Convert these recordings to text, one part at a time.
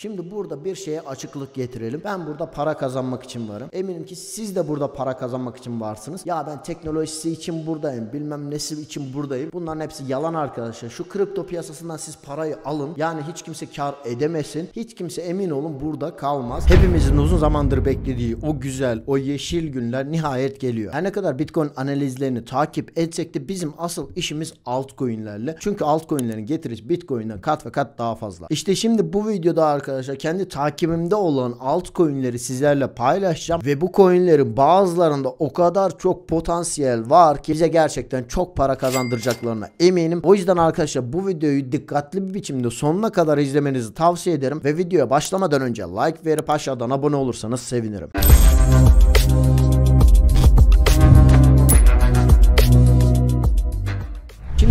Şimdi burada bir şeye açıklık getirelim. Ben burada para kazanmak için varım. Eminim ki siz de burada para kazanmak için varsınız. Ya ben teknolojisi için buradayım. Bilmem nesi için buradayım. Bunların hepsi yalan arkadaşlar. Şu kripto piyasasından siz parayı alın. Yani hiç kimse kar edemesin. Hiç kimse emin olun burada kalmaz. Hepimizin uzun zamandır beklediği o güzel, o yeşil günler nihayet geliyor. Her ne kadar Bitcoin analizlerini takip etsek de bizim asıl işimiz altcoin'lerle. Çünkü altcoin'lerin getirisi Bitcoin'den kat ve kat daha fazla. İşte şimdi bu videoda arkadaşlar arkadaşlar kendi takibimde olan altcoin'leri sizlerle paylaşacağım ve bu coin'lerin bazılarında o kadar çok potansiyel var ki bize gerçekten çok para kazandıracaklarına eminim. O yüzden arkadaşlar bu videoyu dikkatli bir biçimde sonuna kadar izlemenizi tavsiye ederim ve videoya başlamadan önce like verip aşağıdan abone olursanız sevinirim.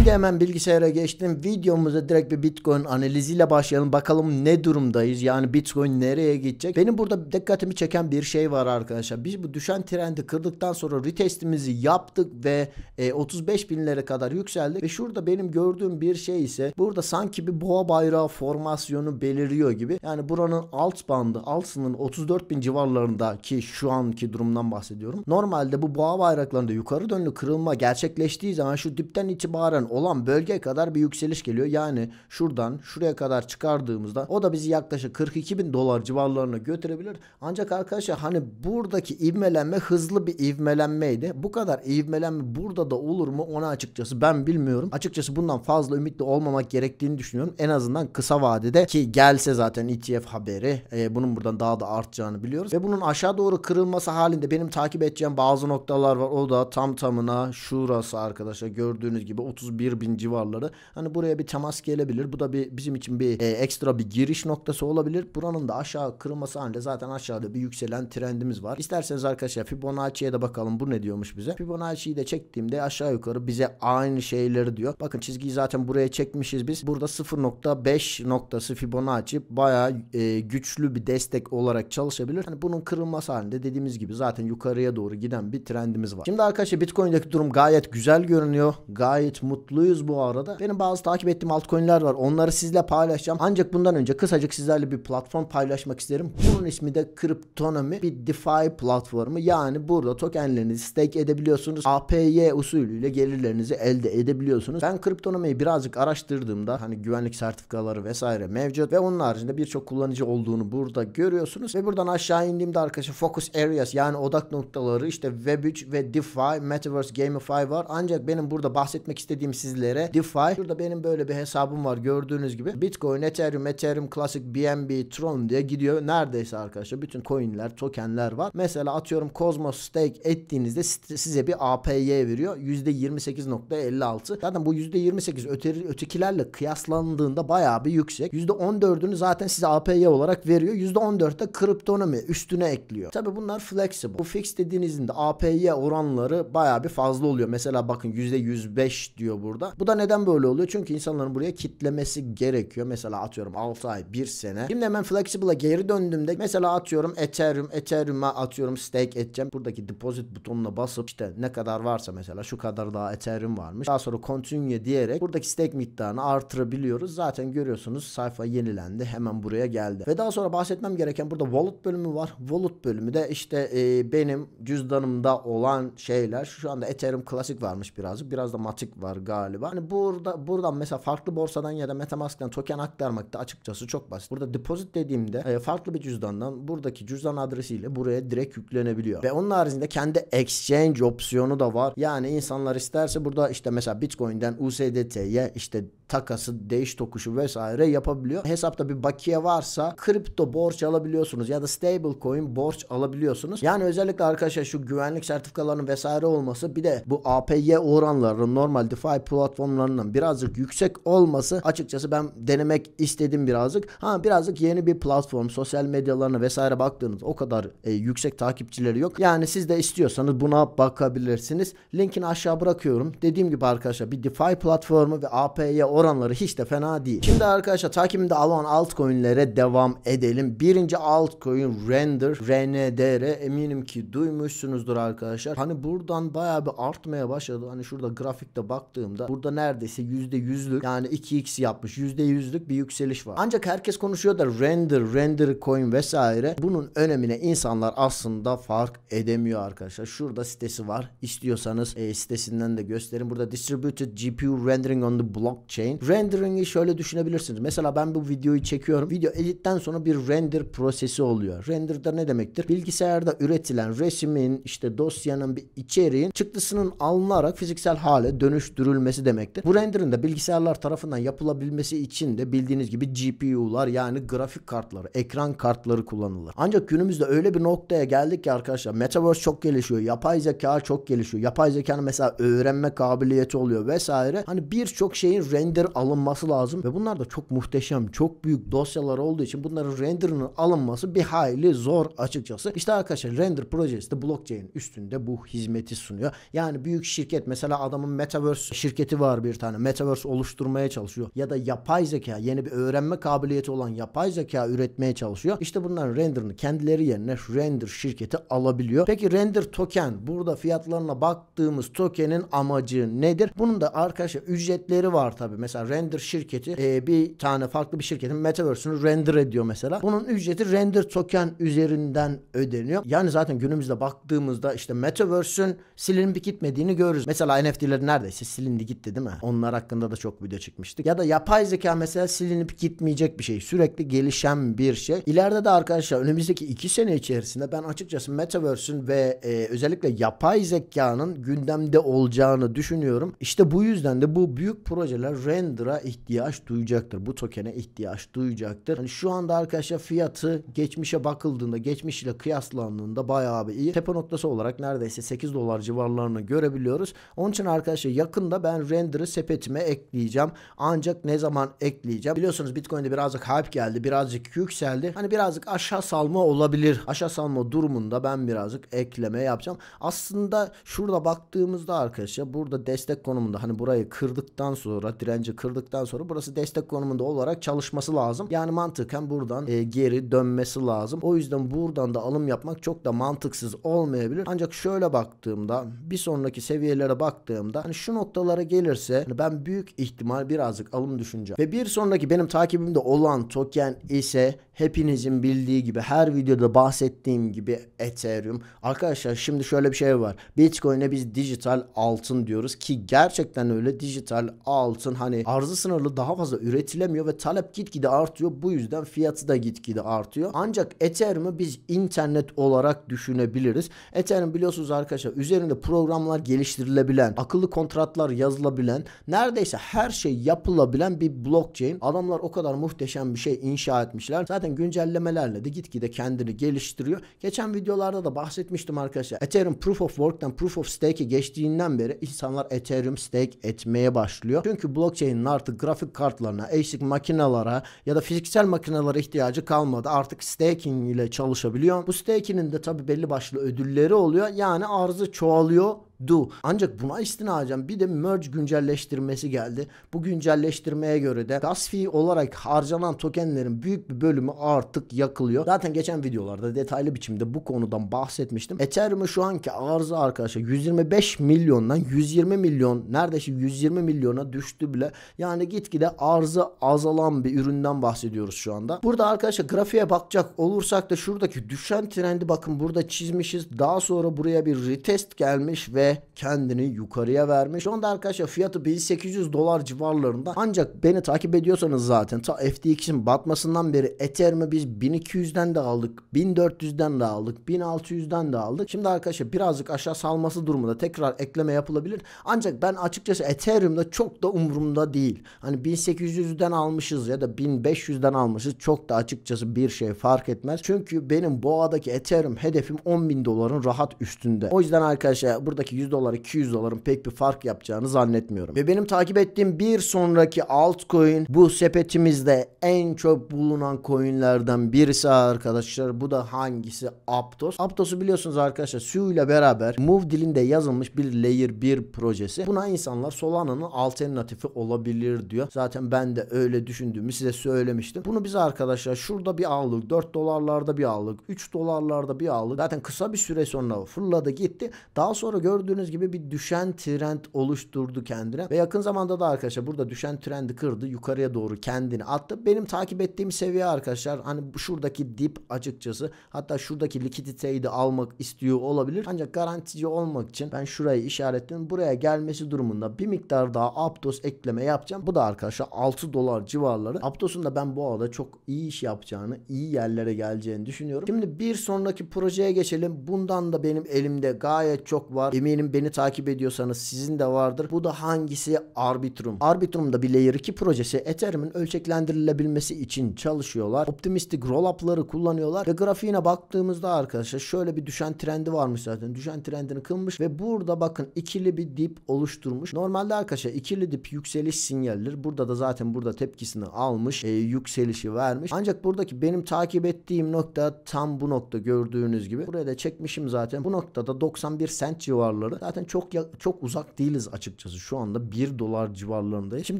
Şimdi hemen bilgisayara geçtim. Videomuza direkt bir Bitcoin analiziyle başlayalım. Bakalım ne durumdayız? Yani Bitcoin nereye gidecek? Benim burada dikkatimi çeken bir şey var arkadaşlar. Biz bu düşen trendi kırdıktan sonra retestimizi yaptık ve e, 35 binlere kadar yükseldik. Ve şurada benim gördüğüm bir şey ise burada sanki bir boğa bayrağı formasyonu beliriyor gibi. Yani buranın alt bandı, alt sınırı 34 bin civarlarındaki şu anki durumdan bahsediyorum. Normalde bu boğa bayraklarında yukarı dönlü kırılma gerçekleştiği zaman şu dipten itibaren olan bölgeye kadar bir yükseliş geliyor. Yani şuradan şuraya kadar çıkardığımızda o da bizi yaklaşık 42 bin dolar civarlarına götürebilir. Ancak arkadaşlar hani buradaki ivmelenme hızlı bir ivmelenmeydi. Bu kadar ivmelenme burada da olur mu onu açıkçası ben bilmiyorum. Açıkçası bundan fazla ümitli olmamak gerektiğini düşünüyorum. En azından kısa vadede ki gelse zaten ETF haberi e, bunun buradan daha da artacağını biliyoruz. Ve bunun aşağı doğru kırılması halinde benim takip edeceğim bazı noktalar var. O da tam tamına şurası arkadaşlar gördüğünüz gibi 31 31 bin civarları. Hani buraya bir temas gelebilir. Bu da bir bizim için bir e, ekstra bir giriş noktası olabilir. Buranın da aşağı kırılması halinde zaten aşağıda bir yükselen trendimiz var. İsterseniz arkadaşlar Fibonacci'ye de bakalım bu ne diyormuş bize. Fibonacci'yi de çektiğimde aşağı yukarı bize aynı şeyleri diyor. Bakın çizgiyi zaten buraya çekmişiz biz. Burada 0.5 noktası Fibonacci bayağı e, güçlü bir destek olarak çalışabilir. Hani bunun kırılması halinde dediğimiz gibi zaten yukarıya doğru giden bir trendimiz var. Şimdi arkadaşlar Bitcoin'deki durum gayet güzel görünüyor. Gayet mutlu mutluyuz bu arada. Benim bazı takip ettiğim altcoin'ler var. Onları sizle paylaşacağım. Ancak bundan önce kısacık sizlerle bir platform paylaşmak isterim. Bunun ismi de Cryptonomy. Bir DeFi platformu. Yani burada tokenlerinizi stake edebiliyorsunuz. APY usulüyle gelirlerinizi elde edebiliyorsunuz. Ben Cryptonomy'yi birazcık araştırdığımda hani güvenlik sertifikaları vesaire mevcut ve onun haricinde birçok kullanıcı olduğunu burada görüyorsunuz ve buradan aşağı indiğimde arkadaşlar focus areas yani odak noktaları işte Web3 ve DeFi, Metaverse, Gamify var. Ancak benim burada bahsetmek istediğim sizlere DeFi. Şurada benim böyle bir hesabım var gördüğünüz gibi. Bitcoin, Ethereum, Ethereum Classic, BNB, Tron diye gidiyor. Neredeyse arkadaşlar bütün coinler, tokenler var. Mesela atıyorum Cosmos stake ettiğinizde size bir APY veriyor. %28.56. Zaten bu %28 öteri, ötekilerle kıyaslandığında bayağı bir yüksek. %14'ünü zaten size APY olarak veriyor. %14'te kriptonomi üstüne ekliyor. Tabi bunlar flexible. Bu fix dediğinizin de APY oranları bayağı bir fazla oluyor. Mesela bakın %105 diyor bu burada. Bu da neden böyle oluyor? Çünkü insanların buraya kitlemesi gerekiyor. Mesela atıyorum 6 ay 1 sene. Şimdi hemen Flexible'a geri döndüğümde mesela atıyorum Ethereum, Ethereum'a atıyorum stake edeceğim. Buradaki deposit butonuna basıp işte ne kadar varsa mesela şu kadar daha Ethereum varmış. Daha sonra continue diyerek buradaki stake miktarını artırabiliyoruz. Zaten görüyorsunuz sayfa yenilendi. Hemen buraya geldi. Ve daha sonra bahsetmem gereken burada wallet bölümü var. Wallet bölümü de işte e, benim cüzdanımda olan şeyler. Şu anda Ethereum klasik varmış birazcık. Biraz da matik var galiba galiba. Hani burada buradan mesela farklı borsadan ya da metamask'tan token aktarmak da açıkçası çok basit. Burada deposit dediğimde e, farklı bir cüzdandan buradaki cüzdan adresiyle buraya direkt yüklenebiliyor. Ve onun haricinde kendi exchange opsiyonu da var. Yani insanlar isterse burada işte mesela Bitcoin'den USDT'ye işte takası, değiş tokuşu vesaire yapabiliyor. Hesapta bir bakiye varsa kripto borç alabiliyorsunuz ya da stable coin borç alabiliyorsunuz. Yani özellikle arkadaşlar şu güvenlik sertifikalarının vesaire olması bir de bu APY oranları normal DeFi platformlarının birazcık yüksek olması açıkçası ben denemek istedim birazcık. Ha birazcık yeni bir platform sosyal medyalarına vesaire baktığınız o kadar e, yüksek takipçileri yok. Yani siz de istiyorsanız buna bakabilirsiniz. Linkini aşağı bırakıyorum. Dediğim gibi arkadaşlar bir DeFi platformu ve APY oranları hiç de fena değil. Şimdi arkadaşlar takimde alan altcoin'lere devam edelim. Birinci altcoin Render, RNDR eminim ki duymuşsunuzdur arkadaşlar. Hani buradan bayağı bir artmaya başladı. Hani şurada grafikte baktığımda ortamda burada neredeyse %100'lük yani 2x yapmış %100'lük bir yükseliş var. Ancak herkes konuşuyor da render, render coin vesaire bunun önemine insanlar aslında fark edemiyor arkadaşlar. Şurada sitesi var. İstiyorsanız e, sitesinden de gösterin. Burada distributed GPU rendering on the blockchain. Rendering'i şöyle düşünebilirsiniz. Mesela ben bu videoyu çekiyorum. Video editten sonra bir render prosesi oluyor. Render da ne demektir? Bilgisayarda üretilen resmin işte dosyanın bir içeriğin çıktısının alınarak fiziksel hale dönüştürülmesi edilmesi demektir. Bu renderin de bilgisayarlar tarafından yapılabilmesi için de bildiğiniz gibi GPU'lar yani grafik kartları, ekran kartları kullanılır. Ancak günümüzde öyle bir noktaya geldik ki arkadaşlar Metaverse çok gelişiyor. Yapay zeka çok gelişiyor. Yapay zekanın mesela öğrenme kabiliyeti oluyor vesaire. Hani birçok şeyin render alınması lazım ve bunlar da çok muhteşem, çok büyük dosyalar olduğu için bunların render'ının alınması bir hayli zor açıkçası. İşte arkadaşlar render projesi de blockchain üstünde bu hizmeti sunuyor. Yani büyük şirket mesela adamın Metaverse şirketi şirketi var bir tane. Metaverse oluşturmaya çalışıyor. Ya da yapay zeka yeni bir öğrenme kabiliyeti olan yapay zeka üretmeye çalışıyor. İşte bunların renderını kendileri yerine render şirketi alabiliyor. Peki render token burada fiyatlarına baktığımız tokenin amacı nedir? Bunun da arkadaşlar ücretleri var tabi. Mesela render şirketi e, bir tane farklı bir şirketin metaverse'ünü render ediyor mesela. Bunun ücreti render token üzerinden ödeniyor. Yani zaten günümüzde baktığımızda işte metaverse'ün silinip gitmediğini görürüz. Mesela NFT'ler neredeyse silindi silindi gitti değil mi? Onlar hakkında da çok video çıkmıştık. Ya da yapay zeka mesela silinip gitmeyecek bir şey. Sürekli gelişen bir şey. İleride de arkadaşlar önümüzdeki iki sene içerisinde ben açıkçası Metaverse'ün ve e, özellikle yapay zekanın gündemde olacağını düşünüyorum. İşte bu yüzden de bu büyük projeler render'a ihtiyaç duyacaktır. Bu tokene ihtiyaç duyacaktır. Hani şu anda arkadaşlar fiyatı geçmişe bakıldığında, geçmiş ile kıyaslandığında bayağı bir iyi. Tepe noktası olarak neredeyse 8 dolar civarlarını görebiliyoruz. Onun için arkadaşlar yakında ben ben render'ı sepetime ekleyeceğim. Ancak ne zaman ekleyeceğim? Biliyorsunuz Bitcoin'de birazcık hype geldi. Birazcık yükseldi. Hani birazcık aşağı salma olabilir. Aşağı salma durumunda ben birazcık ekleme yapacağım. Aslında şurada baktığımızda arkadaşlar burada destek konumunda hani burayı kırdıktan sonra direnci kırdıktan sonra burası destek konumunda olarak çalışması lazım. Yani mantıken buradan e, geri dönmesi lazım. O yüzden buradan da alım yapmak çok da mantıksız olmayabilir. Ancak şöyle baktığımda bir sonraki seviyelere baktığımda hani şu noktaları dolara gelirse ben büyük ihtimal birazcık alım düşüneceğim. Ve bir sonraki benim takibimde olan token ise hepinizin bildiği gibi her videoda bahsettiğim gibi Ethereum. Arkadaşlar şimdi şöyle bir şey var. Bitcoin'e biz dijital altın diyoruz ki gerçekten öyle dijital altın hani arzı sınırlı daha fazla üretilemiyor ve talep gitgide artıyor. Bu yüzden fiyatı da gitgide artıyor. Ancak Ethereum'u biz internet olarak düşünebiliriz. Ethereum biliyorsunuz arkadaşlar üzerinde programlar geliştirilebilen, akıllı kontratlar yazılabilen, neredeyse her şey yapılabilen bir blockchain. Adamlar o kadar muhteşem bir şey inşa etmişler. Zaten zaten güncellemelerle de gitgide kendini geliştiriyor. Geçen videolarda da bahsetmiştim arkadaşlar. Ethereum Proof of Work'tan Proof of Stake'e geçtiğinden beri insanlar Ethereum stake etmeye başlıyor. Çünkü blockchain'in artık grafik kartlarına, ASIC makinalara ya da fiziksel makinalara ihtiyacı kalmadı. Artık staking ile çalışabiliyor. Bu staking'in de tabi belli başlı ödülleri oluyor. Yani arzı çoğalıyor do. Ancak buna istinacen bir de merge güncelleştirmesi geldi. Bu güncelleştirmeye göre de gas fee olarak harcanan tokenlerin büyük bir bölümü artık yakılıyor. Zaten geçen videolarda detaylı biçimde bu konudan bahsetmiştim. Ethereum'un şu anki arzı arkadaşlar 125 milyondan 120 milyon neredeyse 120 milyona düştü bile. Yani gitgide arzı azalan bir üründen bahsediyoruz şu anda. Burada arkadaşlar grafiğe bakacak olursak da şuradaki düşen trendi bakın burada çizmişiz. Daha sonra buraya bir retest gelmiş ve kendini yukarıya vermiş. Şu anda arkadaşlar fiyatı 1800 dolar civarlarında. Ancak beni takip ediyorsanız zaten ta FTX'in batmasından beri Ethereum'ı biz 1200'den de aldık. 1400'den de aldık. 1600'den de aldık. Şimdi arkadaşlar birazcık aşağı salması durumunda tekrar ekleme yapılabilir. Ancak ben açıkçası Ethereum'da çok da umurumda değil. Hani 1800'den almışız ya da 1500'den almışız. Çok da açıkçası bir şey fark etmez. Çünkü benim boğadaki Ethereum hedefim 10.000 doların rahat üstünde. O yüzden arkadaşlar buradaki 100 dolar 200 doların pek bir fark yapacağını zannetmiyorum. Ve benim takip ettiğim bir sonraki altcoin bu sepetimizde en çok bulunan coinlerden birisi arkadaşlar. Bu da hangisi? Aptos. Aptos'u biliyorsunuz arkadaşlar Su ile beraber Move dilinde yazılmış bir Layer 1 projesi. Buna insanlar Solana'nın alternatifi olabilir diyor. Zaten ben de öyle düşündüğümü size söylemiştim. Bunu biz arkadaşlar şurada bir aldık. 4 dolarlarda bir aldık. 3 dolarlarda bir aldık. Zaten kısa bir süre sonra fırladı gitti. Daha sonra gördüğümüz gördüğünüz gibi bir düşen trend oluşturdu kendine. Ve yakın zamanda da arkadaşlar burada düşen trendi kırdı. Yukarıya doğru kendini attı. Benim takip ettiğim seviye arkadaşlar hani şuradaki dip açıkçası hatta şuradaki likiditeyi de almak istiyor olabilir. Ancak garantici olmak için ben şurayı işaretledim. Buraya gelmesi durumunda bir miktar daha Aptos ekleme yapacağım. Bu da arkadaşlar 6 dolar civarları. Aptos'un da ben bu arada çok iyi iş yapacağını, iyi yerlere geleceğini düşünüyorum. Şimdi bir sonraki projeye geçelim. Bundan da benim elimde gayet çok var. Eminim eminim beni takip ediyorsanız sizin de vardır. Bu da hangisi? Arbitrum. Arbitrum da bir Layer 2 projesi Ethereum'in ölçeklendirilebilmesi için çalışıyorlar. Optimistic roll-up'ları kullanıyorlar ve grafiğine baktığımızda arkadaşlar şöyle bir düşen trendi varmış zaten. Düşen trendini kılmış ve burada bakın ikili bir dip oluşturmuş. Normalde arkadaşlar ikili dip yükseliş sinyalidir. Burada da zaten burada tepkisini almış. E, yükselişi vermiş. Ancak buradaki benim takip ettiğim nokta tam bu nokta gördüğünüz gibi. Buraya da çekmişim zaten. Bu noktada 91 sent civarlı dolarları zaten çok çok uzak değiliz açıkçası. Şu anda 1 dolar civarlarında. Şimdi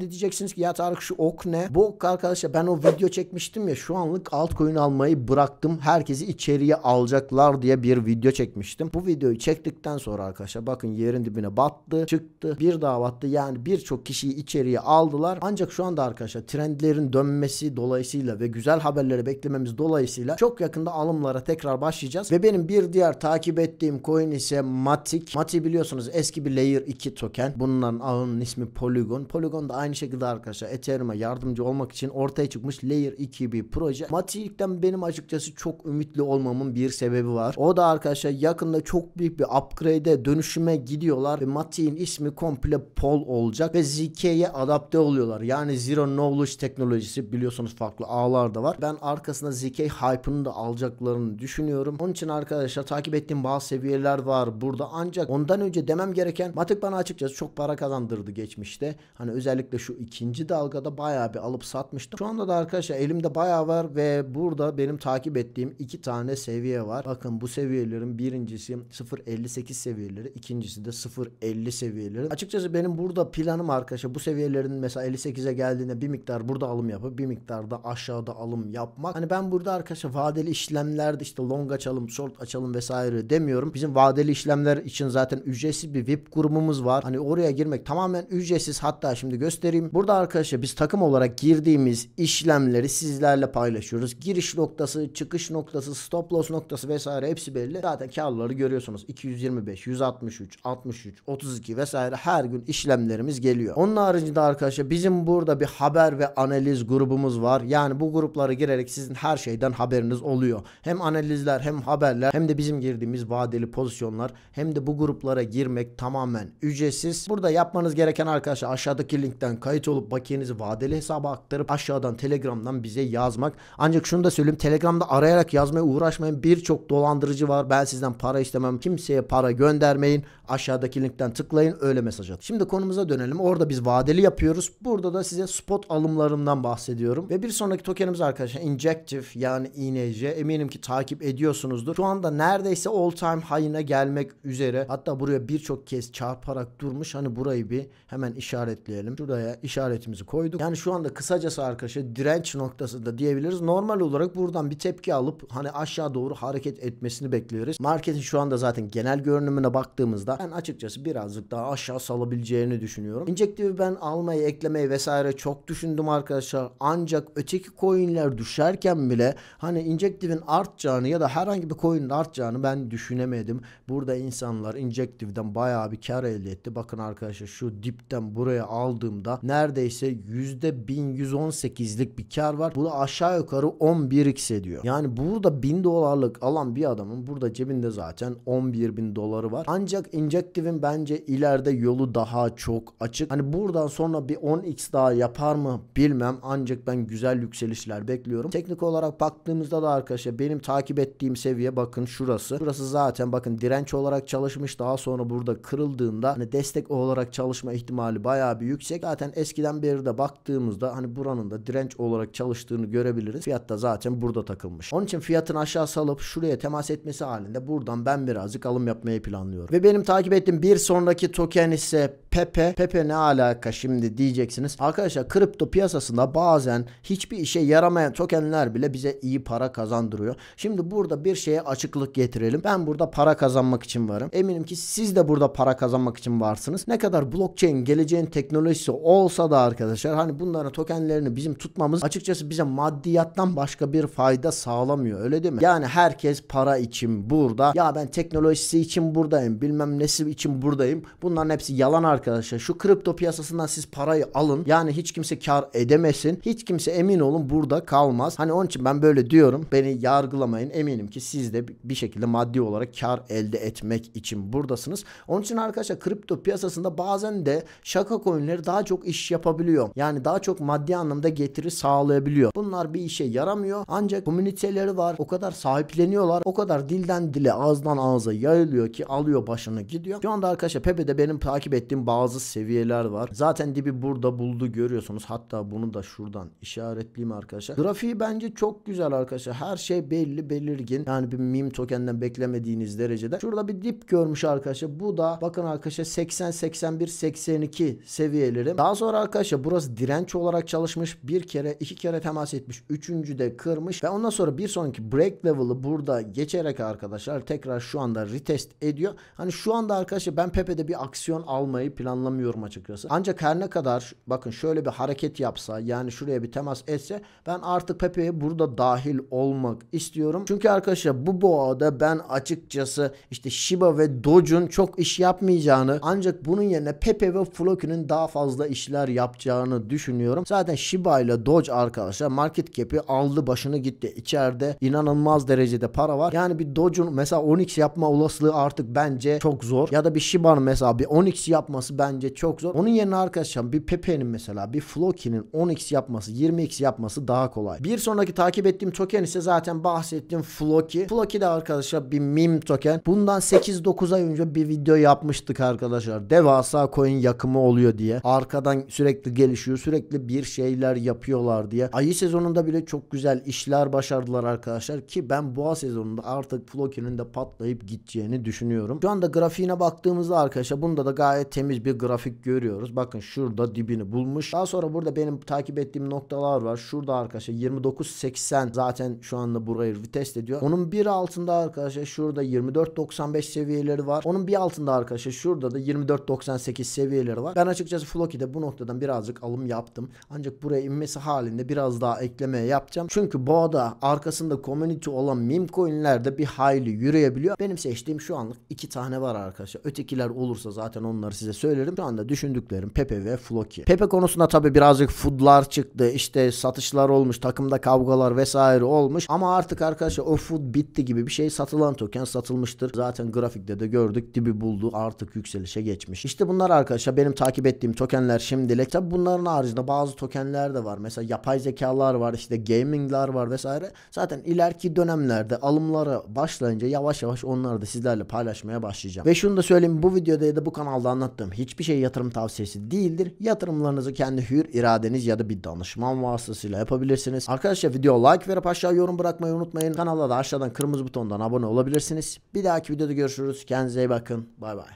diyeceksiniz ki ya Tarık şu ok ne? Bu ok arkadaşlar ben o video çekmiştim ya şu anlık altcoin almayı bıraktım. Herkesi içeriye alacaklar diye bir video çekmiştim. Bu videoyu çektikten sonra arkadaşlar bakın yerin dibine battı, çıktı, bir daha battı. Yani birçok kişiyi içeriye aldılar. Ancak şu anda arkadaşlar trendlerin dönmesi dolayısıyla ve güzel haberleri beklememiz dolayısıyla çok yakında alımlara tekrar başlayacağız. Ve benim bir diğer takip ettiğim coin ise Matic. Matic Matematiği biliyorsunuz eski bir layer 2 token. Bunun ağının ismi Polygon. Polygon da aynı şekilde arkadaşlar Ethereum'a yardımcı olmak için ortaya çıkmış layer 2 bir proje. Matik'ten benim açıkçası çok ümitli olmamın bir sebebi var. O da arkadaşlar yakında çok büyük bir upgrade'e dönüşüme gidiyorlar ve Matik'in ismi komple Pol olacak ve ZK'ye adapte oluyorlar. Yani Zero Knowledge teknolojisi biliyorsunuz farklı ağlar da var. Ben arkasında ZK hype'ını da alacaklarını düşünüyorum. Onun için arkadaşlar takip ettiğim bazı seviyeler var burada ancak onu Ondan önce demem gereken Matic bana açıkçası çok para kazandırdı geçmişte. Hani özellikle şu ikinci dalgada bayağı bir alıp satmıştım. Şu anda da arkadaşlar elimde bayağı var ve burada benim takip ettiğim iki tane seviye var. Bakın bu seviyelerin birincisi 0.58 seviyeleri, ikincisi de 0.50 seviyeleri. Açıkçası benim burada planım arkadaşlar bu seviyelerin mesela 58'e geldiğinde bir miktar burada alım yapıp bir miktar da aşağıda alım yapmak. Hani ben burada arkadaşlar vadeli işlemlerde işte long açalım, short açalım vesaire demiyorum. Bizim vadeli işlemler için zaten zaten ücretsiz bir VIP grubumuz var. Hani oraya girmek tamamen ücretsiz. Hatta şimdi göstereyim. Burada arkadaşlar biz takım olarak girdiğimiz işlemleri sizlerle paylaşıyoruz. Giriş noktası, çıkış noktası, stop loss noktası vesaire hepsi belli. Zaten karları görüyorsunuz. 225, 163, 63, 32 vesaire her gün işlemlerimiz geliyor. Onun haricinde arkadaşlar bizim burada bir haber ve analiz grubumuz var. Yani bu gruplara girerek sizin her şeyden haberiniz oluyor. Hem analizler hem haberler hem de bizim girdiğimiz vadeli pozisyonlar hem de bu grup gruplara girmek tamamen ücretsiz. Burada yapmanız gereken arkadaşlar aşağıdaki linkten kayıt olup bakiyenizi vadeli hesaba aktarıp aşağıdan Telegram'dan bize yazmak. Ancak şunu da söyleyeyim Telegram'da arayarak yazmaya uğraşmayın. Birçok dolandırıcı var. Ben sizden para istemem. Kimseye para göndermeyin. Aşağıdaki linkten tıklayın öyle mesaj atın. Şimdi konumuza dönelim. Orada biz vadeli yapıyoruz. Burada da size spot alımlarından bahsediyorum. Ve bir sonraki tokenimiz arkadaşlar Injective yani INC. Eminim ki takip ediyorsunuzdur. Şu anda neredeyse all time high'ına gelmek üzere. Hatta Hatta buraya birçok kez çarparak durmuş. Hani burayı bir hemen işaretleyelim. Şuraya işaretimizi koyduk. Yani şu anda kısacası arkadaşlar direnç noktasında diyebiliriz. Normal olarak buradan bir tepki alıp hani aşağı doğru hareket etmesini bekliyoruz. Marketin şu anda zaten genel görünümüne baktığımızda ben açıkçası birazcık daha aşağı salabileceğini düşünüyorum. Injektifi ben almayı, eklemeyi vesaire çok düşündüm arkadaşlar. Ancak öteki coinler düşerken bile hani injektifin artacağını ya da herhangi bir coinin artacağını ben düşünemedim. Burada insanlar injektif objektiften bayağı bir kar elde etti. Bakın arkadaşlar şu dipten buraya aldığımda neredeyse %1118'lik bir kar var. Bu da aşağı yukarı 11x ediyor. Yani burada 1000 dolarlık alan bir adamın burada cebinde zaten 11 bin doları var. Ancak Injective'in bence ileride yolu daha çok açık. Hani buradan sonra bir 10x daha yapar mı bilmem. Ancak ben güzel yükselişler bekliyorum. Teknik olarak baktığımızda da arkadaşlar benim takip ettiğim seviye bakın şurası. Şurası zaten bakın direnç olarak çalışmış daha daha sonra burada kırıldığında hani destek olarak çalışma ihtimali bayağı bir yüksek. Zaten eskiden beri de baktığımızda hani buranın da direnç olarak çalıştığını görebiliriz. Fiyat da zaten burada takılmış. Onun için fiyatın aşağı salıp şuraya temas etmesi halinde buradan ben birazcık alım yapmayı planlıyorum. Ve benim takip ettiğim bir sonraki token ise Pepe. Pepe ne alaka şimdi diyeceksiniz. Arkadaşlar kripto piyasasında bazen hiçbir işe yaramayan tokenler bile bize iyi para kazandırıyor. Şimdi burada bir şeye açıklık getirelim. Ben burada para kazanmak için varım. Eminim ki siz de burada para kazanmak için varsınız. Ne kadar blockchain geleceğin teknolojisi olsa da arkadaşlar hani bunların tokenlerini bizim tutmamız açıkçası bize maddiyattan başka bir fayda sağlamıyor öyle değil mi? Yani herkes para için burada ya ben teknolojisi için buradayım bilmem nesi için buradayım bunların hepsi yalan arkadaşlar. Şu kripto piyasasından siz parayı alın yani hiç kimse kar edemesin hiç kimse emin olun burada kalmaz. Hani onun için ben böyle diyorum beni yargılamayın eminim ki siz de bir şekilde maddi olarak kar elde etmek için burada buradasınız. Onun için arkadaşlar kripto piyasasında bazen de şaka coinleri daha çok iş yapabiliyor. Yani daha çok maddi anlamda getiri sağlayabiliyor. Bunlar bir işe yaramıyor. Ancak komüniteleri var. O kadar sahipleniyorlar. O kadar dilden dile ağızdan ağza yayılıyor ki alıyor başını gidiyor. Şu anda arkadaşlar Pepe'de benim takip ettiğim bazı seviyeler var. Zaten dibi burada buldu görüyorsunuz. Hatta bunu da şuradan işaretleyeyim arkadaşlar. Grafiği bence çok güzel arkadaşlar. Her şey belli belirgin. Yani bir meme tokenden beklemediğiniz derecede. Şurada bir dip görmüş arkadaşlar. Bu da bakın arkadaşlar 80, 81, 82 seviyelerim. Daha sonra arkadaşlar burası direnç olarak çalışmış. Bir kere, iki kere temas etmiş. Üçüncü de kırmış ve ondan sonra bir sonraki break level'ı burada geçerek arkadaşlar tekrar şu anda retest ediyor. Hani şu anda arkadaşlar ben Pepe'de bir aksiyon almayı planlamıyorum açıkçası. Ancak her ne kadar bakın şöyle bir hareket yapsa yani şuraya bir temas etse ben artık Pepe'ye burada dahil olmak istiyorum. Çünkü arkadaşlar bu boğada ben açıkçası işte Shiba ve Doge Doge'un çok iş yapmayacağını ancak bunun yerine Pepe ve Floki'nin daha fazla işler yapacağını düşünüyorum. Zaten Shiba ile Doge arkadaşlar market cap'i aldı başını gitti. İçeride inanılmaz derecede para var. Yani bir Doge'un mesela 10x yapma olasılığı artık bence çok zor. Ya da bir Shiba'nın mesela bir 10x yapması bence çok zor. Onun yerine arkadaşlar bir Pepe'nin mesela bir Floki'nin 10x yapması 20x yapması daha kolay. Bir sonraki takip ettiğim token ise zaten bahsettiğim Floki. Floki de arkadaşlar bir meme token. Bundan 8-9 ay önce bir video yapmıştık arkadaşlar. Devasa coin yakımı oluyor diye. Arkadan sürekli gelişiyor. Sürekli bir şeyler yapıyorlar diye. Ayı sezonunda bile çok güzel işler başardılar arkadaşlar ki ben boğa sezonunda artık Floki'nin de patlayıp gideceğini düşünüyorum. Şu anda grafiğine baktığımızda arkadaşlar bunda da gayet temiz bir grafik görüyoruz. Bakın şurada dibini bulmuş. Daha sonra burada benim takip ettiğim noktalar var. Şurada arkadaşlar 29.80 zaten şu anda burayı vites ediyor. Onun bir altında arkadaşlar şurada 24.95 seviyeleri var var. Onun bir altında arkadaşlar şurada da 24.98 seviyeleri var. Ben açıkçası Floki'de bu noktadan birazcık alım yaptım. Ancak buraya inmesi halinde biraz daha eklemeye yapacağım. Çünkü boğada arkasında community olan meme coinlerde bir hayli yürüyebiliyor. Benim seçtiğim şu anlık iki tane var arkadaşlar. Ötekiler olursa zaten onları size söylerim. Şu anda düşündüklerim Pepe ve Floki. Pepe konusunda tabi birazcık foodlar çıktı. İşte satışlar olmuş. Takımda kavgalar vesaire olmuş. Ama artık arkadaşlar o food bitti gibi bir şey. Satılan token satılmıştır. Zaten grafikte de gördüğünüz gördük dibi buldu artık yükselişe geçmiş. İşte bunlar arkadaşlar benim takip ettiğim tokenler şimdilik. Tabi bunların haricinde bazı tokenler de var. Mesela yapay zekalar var işte gamingler var vesaire. Zaten ileriki dönemlerde alımlara başlayınca yavaş yavaş onları da sizlerle paylaşmaya başlayacağım. Ve şunu da söyleyeyim bu videoda ya da bu kanalda anlattığım hiçbir şey yatırım tavsiyesi değildir. Yatırımlarınızı kendi hür iradeniz ya da bir danışman vasıtasıyla yapabilirsiniz. Arkadaşlar video like verip aşağı yorum bırakmayı unutmayın. Kanala da aşağıdan kırmızı butondan abone olabilirsiniz. Bir dahaki videoda görüşürüz. Kendinize Kendinize iyi bakın. Bay bay.